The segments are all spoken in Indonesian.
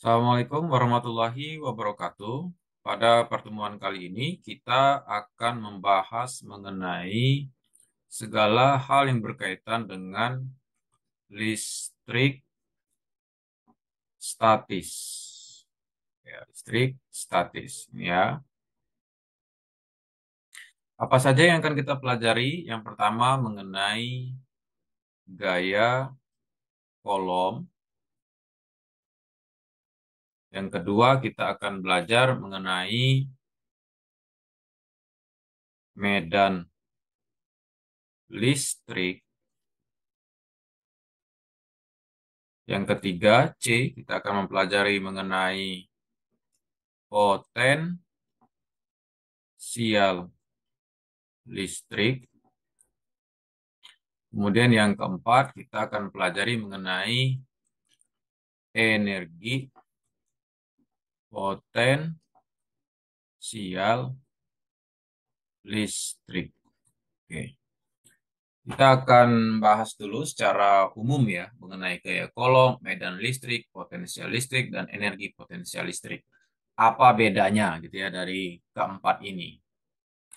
Assalamualaikum warahmatullahi wabarakatuh. Pada pertemuan kali ini kita akan membahas mengenai segala hal yang berkaitan dengan listrik statis. Ya, listrik statis ya. Apa saja yang akan kita pelajari? Yang pertama mengenai gaya kolom yang kedua, kita akan belajar mengenai medan listrik. Yang ketiga, C, kita akan mempelajari mengenai potensial listrik. Kemudian yang keempat, kita akan pelajari mengenai energi potensial listrik. Oke. Kita akan bahas dulu secara umum ya mengenai gaya kolom, medan listrik, potensial listrik, dan energi potensial listrik. Apa bedanya gitu ya dari keempat ini?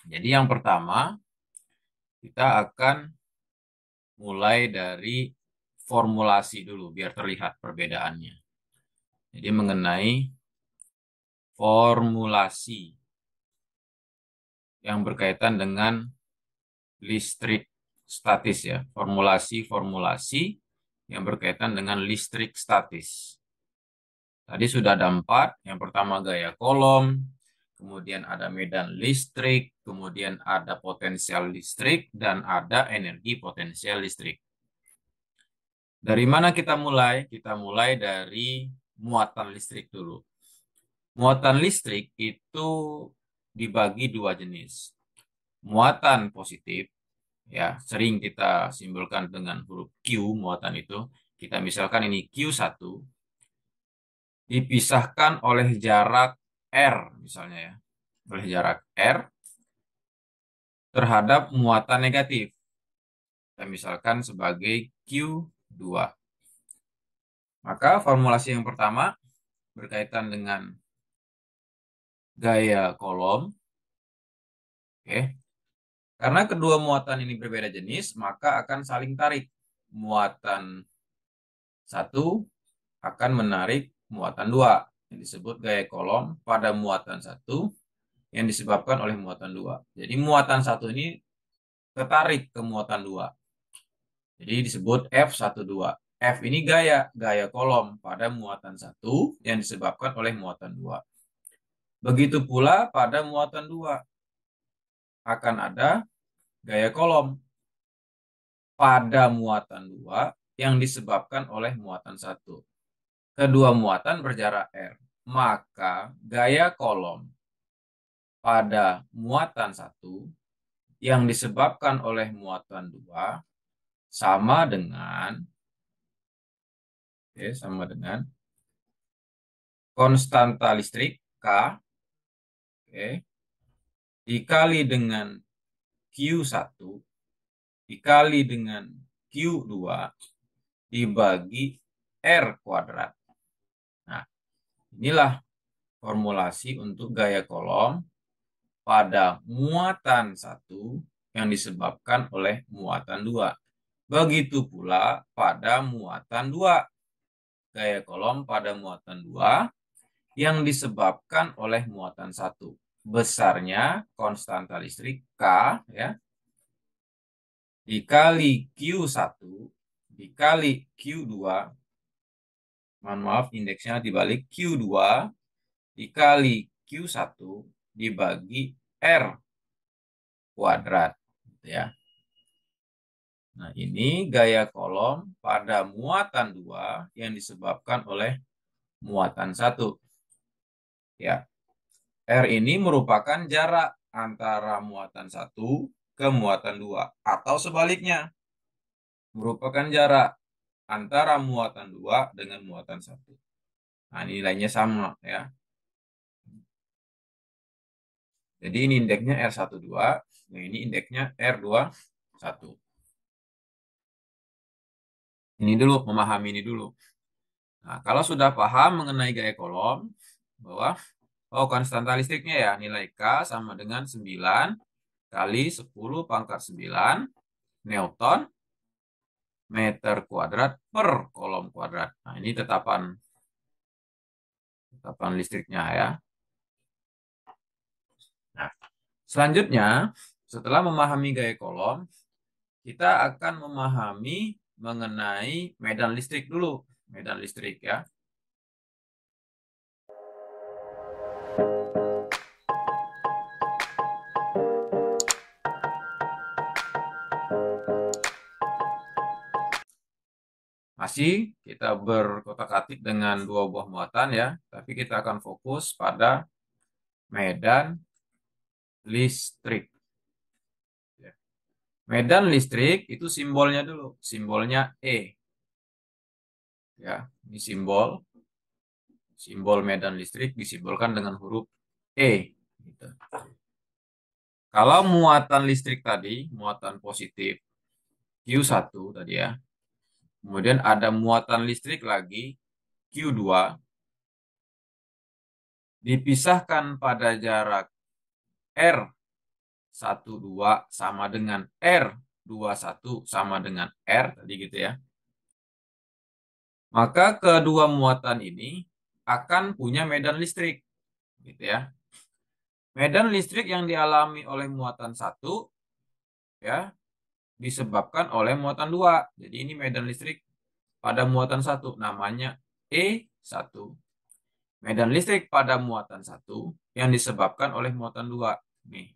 Jadi yang pertama kita akan mulai dari formulasi dulu biar terlihat perbedaannya. Jadi mengenai formulasi yang berkaitan dengan listrik statis ya, formulasi-formulasi yang berkaitan dengan listrik statis. Tadi sudah ada empat, yang pertama gaya kolom, kemudian ada medan listrik, kemudian ada potensial listrik, dan ada energi potensial listrik. Dari mana kita mulai? Kita mulai dari muatan listrik dulu. Muatan listrik itu dibagi dua jenis. Muatan positif, ya sering kita simbolkan dengan huruf Q muatan itu. Kita misalkan ini Q1, dipisahkan oleh jarak R misalnya ya. Oleh jarak R terhadap muatan negatif. Kita misalkan sebagai Q2. Maka formulasi yang pertama berkaitan dengan gaya kolom. Oke. Karena kedua muatan ini berbeda jenis, maka akan saling tarik. Muatan satu akan menarik muatan dua yang disebut gaya kolom pada muatan satu yang disebabkan oleh muatan dua. Jadi muatan satu ini tertarik ke muatan dua. Jadi disebut F12. F ini gaya, gaya kolom pada muatan satu yang disebabkan oleh muatan dua. Begitu pula pada muatan dua akan ada gaya kolom pada muatan dua yang disebabkan oleh muatan satu. Kedua muatan berjarak R. Maka gaya kolom pada muatan satu yang disebabkan oleh muatan dua sama dengan sama dengan konstanta listrik K okay, dikali dengan Q1 dikali dengan Q2 dibagi R kuadrat. Nah, inilah formulasi untuk gaya kolom pada muatan 1 yang disebabkan oleh muatan 2. Begitu pula pada muatan 2. Gaya kolom pada muatan 2 yang disebabkan oleh muatan 1 besarnya konstanta listrik K ya dikali Q1 dikali Q2 mohon maaf indeksnya dibalik Q2 dikali Q1 dibagi R kuadrat gitu ya. Nah, ini gaya kolom pada muatan 2 yang disebabkan oleh muatan 1. Ya. R ini merupakan jarak antara muatan satu ke muatan dua atau sebaliknya merupakan jarak antara muatan dua dengan muatan satu. Nah, nilainya sama ya. Jadi ini indeksnya R12, nah ini indeksnya R21. Ini dulu, memahami ini dulu. Nah, kalau sudah paham mengenai gaya kolom, bahwa Oh, konstanta listriknya ya, nilai K sama dengan 9 kali 10 pangkat 9 Newton meter kuadrat per kolom kuadrat. Nah, ini tetapan tetapan listriknya ya. Nah, selanjutnya setelah memahami gaya kolom, kita akan memahami mengenai medan listrik dulu, medan listrik ya. Masih kita berkotak-atik dengan dua buah muatan ya, tapi kita akan fokus pada medan listrik. Ya. Medan listrik itu simbolnya dulu, simbolnya E. Ya, ini simbol Simbol medan listrik disimbolkan dengan huruf E. Gitu. Kalau muatan listrik tadi, muatan positif Q1 tadi ya. Kemudian ada muatan listrik lagi Q2. Dipisahkan pada jarak R12 sama dengan R21 sama dengan R tadi gitu ya. Maka kedua muatan ini akan punya medan listrik gitu ya. Medan listrik yang dialami oleh muatan satu ya disebabkan oleh muatan dua. Jadi ini medan listrik pada muatan satu namanya E1. Medan listrik pada muatan satu yang disebabkan oleh muatan dua nih.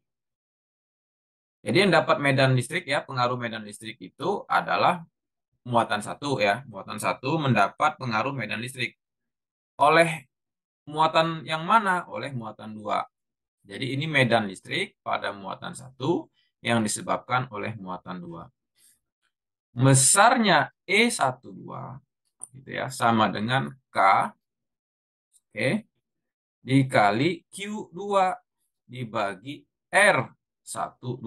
Jadi yang dapat medan listrik ya pengaruh medan listrik itu adalah muatan satu ya muatan satu mendapat pengaruh medan listrik oleh muatan yang mana? Oleh muatan dua. Jadi ini medan listrik pada muatan satu yang disebabkan oleh muatan dua. Besarnya E12 gitu ya, sama dengan K oke dikali Q2 dibagi R12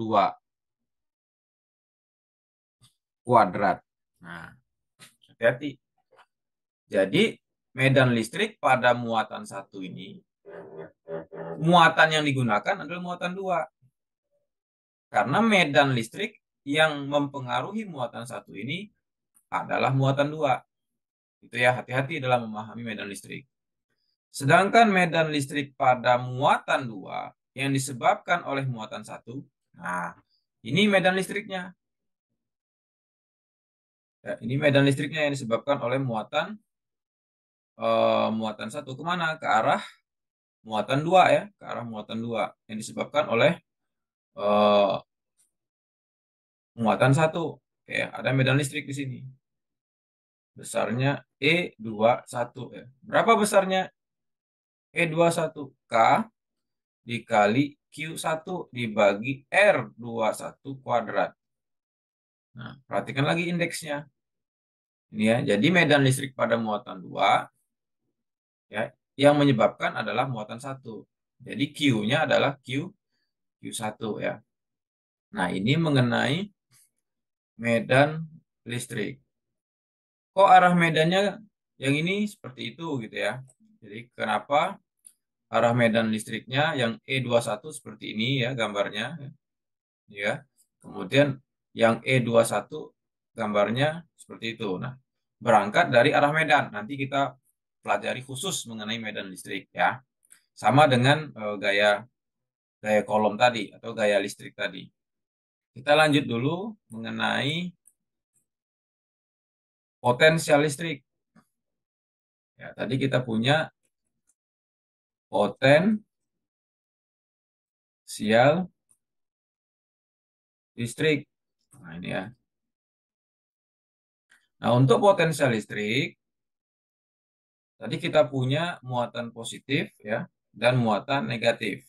kuadrat. Nah, hati-hati. Jadi medan listrik pada muatan satu ini, muatan yang digunakan adalah muatan dua. Karena medan listrik yang mempengaruhi muatan satu ini adalah muatan dua. Itu ya, hati-hati dalam memahami medan listrik. Sedangkan medan listrik pada muatan dua yang disebabkan oleh muatan satu, nah ini medan listriknya. Ya, ini medan listriknya yang disebabkan oleh muatan uh, muatan satu kemana? Ke arah muatan dua ya, ke arah muatan dua yang disebabkan oleh uh, muatan satu. ya. ada medan listrik di sini. Besarnya E21 ya. Berapa besarnya? E21 K dikali Q1 dibagi R21 kuadrat. Nah, perhatikan lagi indeksnya. Ini ya, jadi medan listrik pada muatan dua ya yang menyebabkan adalah muatan satu jadi Q-nya adalah Q Q1 ya nah ini mengenai medan listrik kok arah medannya yang ini seperti itu gitu ya jadi kenapa arah medan listriknya yang E21 seperti ini ya gambarnya ya kemudian yang E21 gambarnya seperti itu nah berangkat dari arah medan nanti kita pelajari khusus mengenai medan listrik ya. Sama dengan eh, gaya gaya kolom tadi atau gaya listrik tadi. Kita lanjut dulu mengenai potensial listrik. Ya, tadi kita punya potensial listrik. Nah, ini ya. Nah, untuk potensial listrik Tadi kita punya muatan positif ya dan muatan negatif.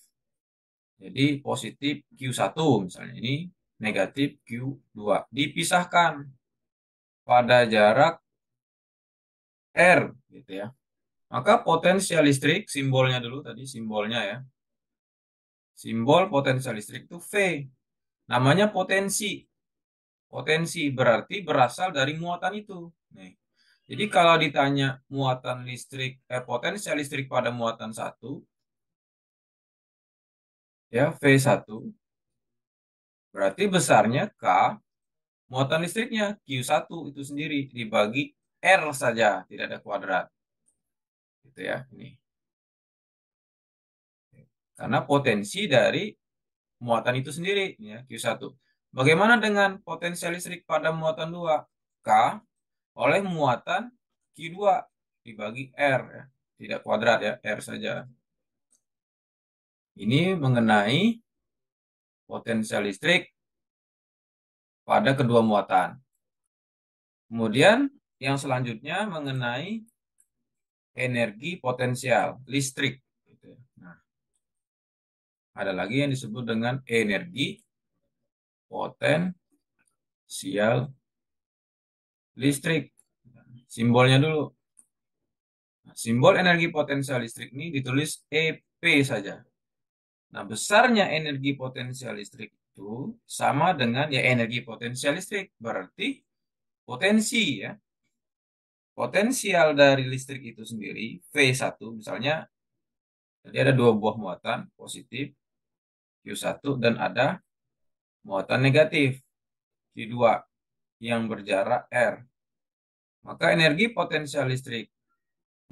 Jadi positif Q1 misalnya ini negatif Q2 dipisahkan pada jarak R gitu ya. Maka potensial listrik simbolnya dulu tadi simbolnya ya. Simbol potensial listrik itu V. Namanya potensi. Potensi berarti berasal dari muatan itu. Nih. Jadi kalau ditanya muatan listrik, eh, potensial listrik pada muatan 1, ya V1, berarti besarnya K muatan listriknya Q1 itu sendiri dibagi R saja, tidak ada kuadrat. Gitu ya, ini. Karena potensi dari muatan itu sendiri, ya Q1. Bagaimana dengan potensial listrik pada muatan 2? K oleh muatan Q2 dibagi R ya. Tidak kuadrat ya, R saja. Ini mengenai potensial listrik pada kedua muatan. Kemudian yang selanjutnya mengenai energi potensial listrik. Gitu ya. Nah, ada lagi yang disebut dengan energi potensial listrik. Simbolnya dulu. Nah, simbol energi potensial listrik ini ditulis EP saja. Nah, besarnya energi potensial listrik itu sama dengan ya energi potensial listrik. Berarti potensi ya. Potensial dari listrik itu sendiri, V1 misalnya, jadi ada dua buah muatan, positif, Q1 dan ada muatan negatif, Q2 yang berjarak R. Maka energi potensial listrik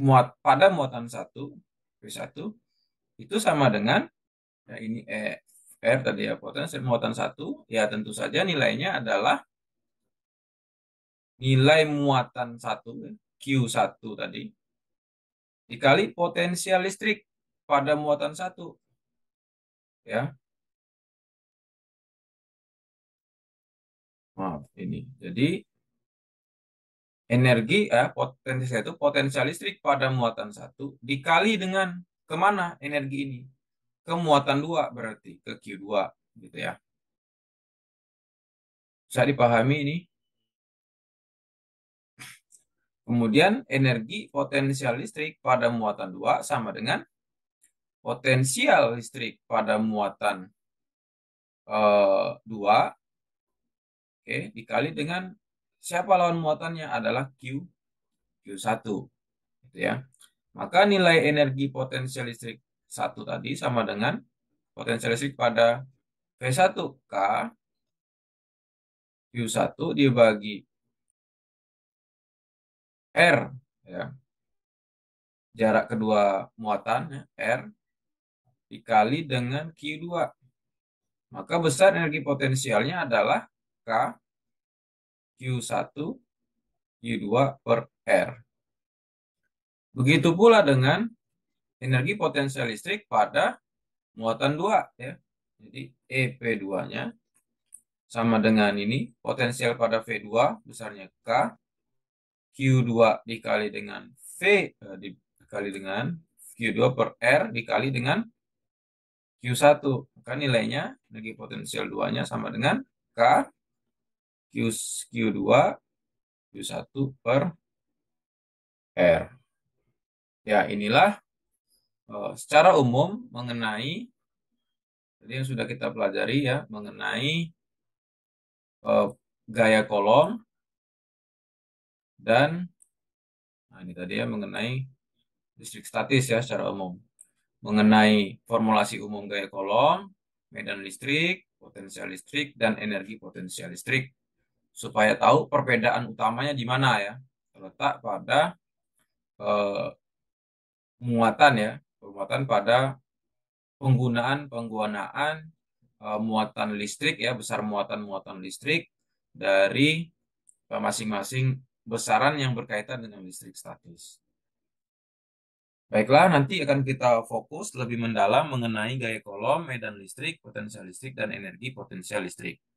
muat pada muatan 1, V1, itu sama dengan, ya ini E, R tadi ya, potensi muatan 1, ya tentu saja nilainya adalah nilai muatan 1, Q1 tadi, dikali potensial listrik pada muatan 1. Ya, maaf ini. Jadi energi eh, potensi itu potensial listrik pada muatan satu dikali dengan kemana energi ini ke muatan dua berarti ke Q2 gitu ya bisa dipahami ini kemudian energi potensial listrik pada muatan dua sama dengan potensial listrik pada muatan eh, dua uh, Oke, dikali dengan siapa lawan muatannya adalah Q Q1. Gitu ya. Maka nilai energi potensial listrik 1 tadi sama dengan potensial listrik pada V1K Q1 dibagi R ya. Jarak kedua muatan ya, R dikali dengan Q2. Maka besar energi potensialnya adalah Q1, Q2 per R. Begitu pula dengan energi potensial listrik pada muatan 2 ya. Jadi EP2-nya sama dengan ini potensial pada V2 besarnya K Q2 dikali dengan V eh, dikali dengan Q2 per R dikali dengan Q1. Maka nilainya energi potensial 2-nya sama dengan K Q, Q2, Q1 per R. Ya, inilah eh, secara umum mengenai jadi yang sudah kita pelajari ya mengenai eh, gaya kolom dan nah ini tadi ya mengenai listrik statis ya secara umum mengenai formulasi umum gaya kolom, medan listrik, potensial listrik dan energi potensial listrik supaya tahu perbedaan utamanya di mana ya terletak pada eh, muatan ya muatan pada penggunaan penggunaan eh, muatan listrik ya besar muatan muatan listrik dari masing-masing besaran yang berkaitan dengan listrik statis. Baiklah, nanti akan kita fokus lebih mendalam mengenai gaya kolom, medan listrik, potensial listrik, dan energi potensial listrik.